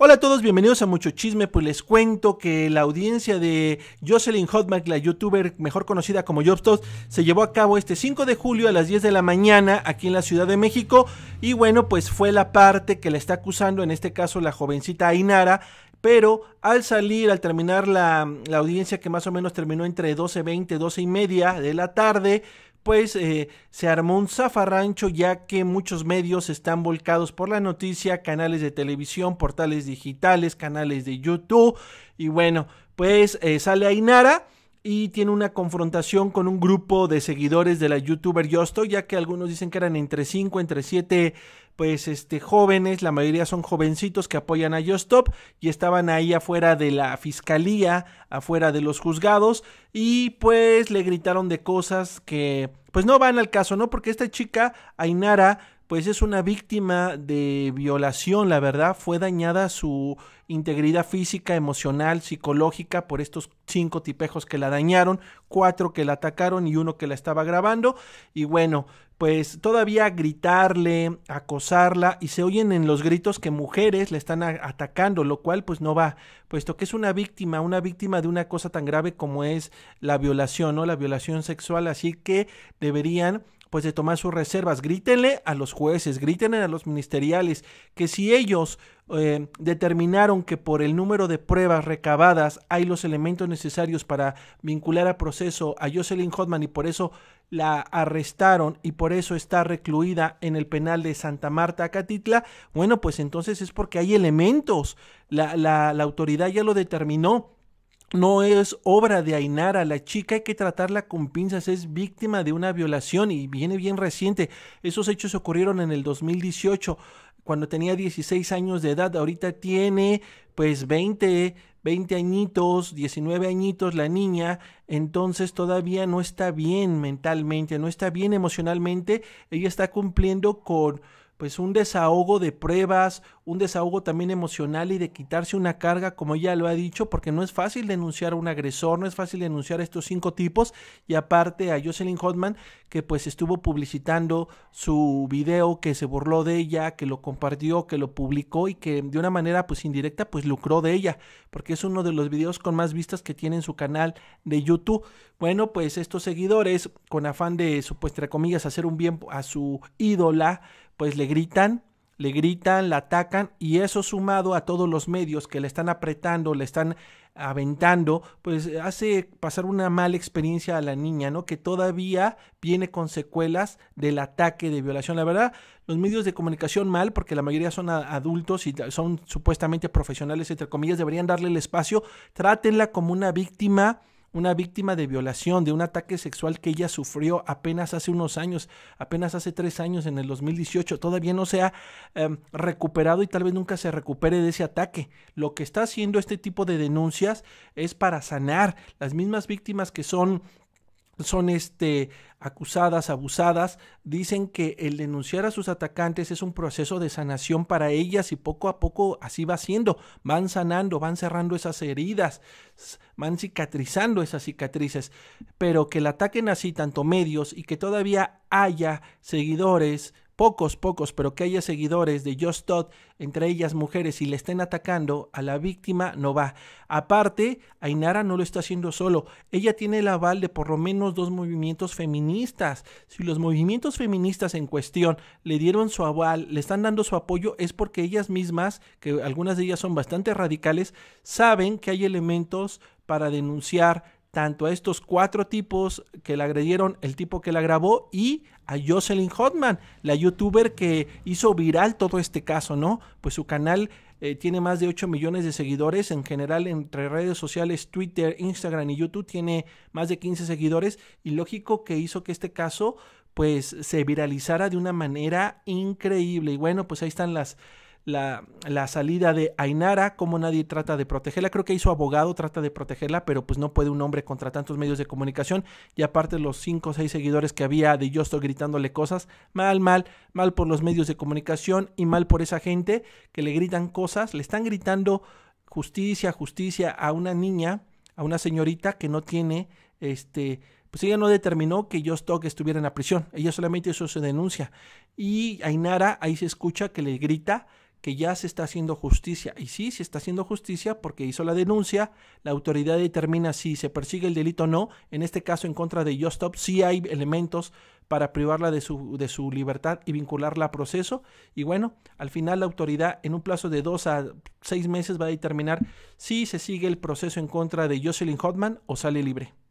Hola a todos, bienvenidos a Mucho Chisme. Pues les cuento que la audiencia de Jocelyn Hotmack, la youtuber mejor conocida como Jobstos, se llevó a cabo este 5 de julio a las 10 de la mañana aquí en la Ciudad de México. Y bueno, pues fue la parte que la está acusando, en este caso la jovencita Ainara, pero al salir, al terminar la, audiencia que más o menos terminó entre 12.20, 12 y media de la tarde, pues eh, se armó un zafarrancho ya que muchos medios están volcados por la noticia, canales de televisión, portales digitales, canales de YouTube y bueno, pues eh, sale Ainara y tiene una confrontación con un grupo de seguidores de la youtuber Yosto, ya que algunos dicen que eran entre 5, entre 7 pues este jóvenes, la mayoría son jovencitos que apoyan a Stop y estaban ahí afuera de la fiscalía, afuera de los juzgados y pues le gritaron de cosas que pues no van al caso, ¿no? Porque esta chica Ainara pues es una víctima de violación, la verdad, fue dañada su integridad física, emocional, psicológica por estos cinco tipejos que la dañaron, cuatro que la atacaron y uno que la estaba grabando. Y bueno, pues todavía gritarle, acosarla y se oyen en los gritos que mujeres le están atacando, lo cual pues no va, puesto que es una víctima, una víctima de una cosa tan grave como es la violación, ¿no? La violación sexual, así que deberían pues de tomar sus reservas. Grítenle a los jueces, grítenle a los ministeriales, que si ellos eh, determinaron que por el número de pruebas recabadas hay los elementos necesarios para vincular a proceso a Jocelyn Hodman y por eso la arrestaron y por eso está recluida en el penal de Santa Marta, Acatitla, bueno, pues entonces es porque hay elementos, la, la, la autoridad ya lo determinó. No es obra de Ainara, la chica hay que tratarla con pinzas, es víctima de una violación y viene bien reciente. Esos hechos ocurrieron en el 2018, cuando tenía 16 años de edad, ahorita tiene pues 20, 20 añitos, 19 añitos la niña, entonces todavía no está bien mentalmente, no está bien emocionalmente, ella está cumpliendo con pues un desahogo de pruebas, un desahogo también emocional y de quitarse una carga, como ella lo ha dicho, porque no es fácil denunciar a un agresor, no es fácil denunciar a estos cinco tipos, y aparte a Jocelyn Hotman, que pues estuvo publicitando su video, que se burló de ella, que lo compartió, que lo publicó y que de una manera pues indirecta pues lucró de ella, porque es uno de los videos con más vistas que tiene en su canal de YouTube. Bueno, pues estos seguidores, con afán de, supuestamente, comillas, hacer un bien a su ídola, pues le gritan, le gritan, la atacan y eso sumado a todos los medios que le están apretando, le están aventando, pues hace pasar una mala experiencia a la niña, ¿no? Que todavía viene con secuelas del ataque de violación. La verdad, los medios de comunicación mal, porque la mayoría son adultos y son supuestamente profesionales, entre comillas, deberían darle el espacio, trátenla como una víctima una víctima de violación, de un ataque sexual que ella sufrió apenas hace unos años, apenas hace tres años, en el 2018, todavía no se ha em, recuperado y tal vez nunca se recupere de ese ataque. Lo que está haciendo este tipo de denuncias es para sanar las mismas víctimas que son son este, acusadas, abusadas, dicen que el denunciar a sus atacantes es un proceso de sanación para ellas y poco a poco así va siendo, van sanando, van cerrando esas heridas, van cicatrizando esas cicatrices, pero que la ataquen así tanto medios y que todavía haya seguidores pocos, pocos, pero que haya seguidores de Just Todd, entre ellas mujeres, y le estén atacando, a la víctima no va. Aparte, Ainara no lo está haciendo solo. Ella tiene el aval de por lo menos dos movimientos feministas. Si los movimientos feministas en cuestión le dieron su aval, le están dando su apoyo, es porque ellas mismas, que algunas de ellas son bastante radicales, saben que hay elementos para denunciar tanto a estos cuatro tipos que la agredieron, el tipo que la grabó y a Jocelyn Hotman, la youtuber que hizo viral todo este caso, ¿no? Pues su canal eh, tiene más de 8 millones de seguidores. En general, entre redes sociales, Twitter, Instagram y YouTube, tiene más de 15 seguidores. Y lógico que hizo que este caso, pues, se viralizara de una manera increíble. Y bueno, pues ahí están las, la, la, salida de Ainara, como nadie trata de protegerla. Creo que ahí su abogado trata de protegerla, pero pues no puede un hombre contra tantos medios de comunicación. Y aparte los cinco o seis seguidores que había de Justo gritándole cosas, mal, mal, mal por los medios de comunicación y mal por esa gente que le gritan cosas, le están gritando justicia, justicia a una niña, a una señorita que no tiene este pues ella no determinó que que estuviera en la prisión, ella solamente eso se denuncia. Y Ainara ahí se escucha que le grita que ya se está haciendo justicia. Y sí, se está haciendo justicia porque hizo la denuncia, la autoridad determina si se persigue el delito o no. En este caso, en contra de stop si hay elementos para privarla de su, de su libertad y vincularla a proceso. Y bueno, al final la autoridad en un plazo de dos a seis meses va a determinar si se sigue el proceso en contra de Jocelyn Hotman o sale libre.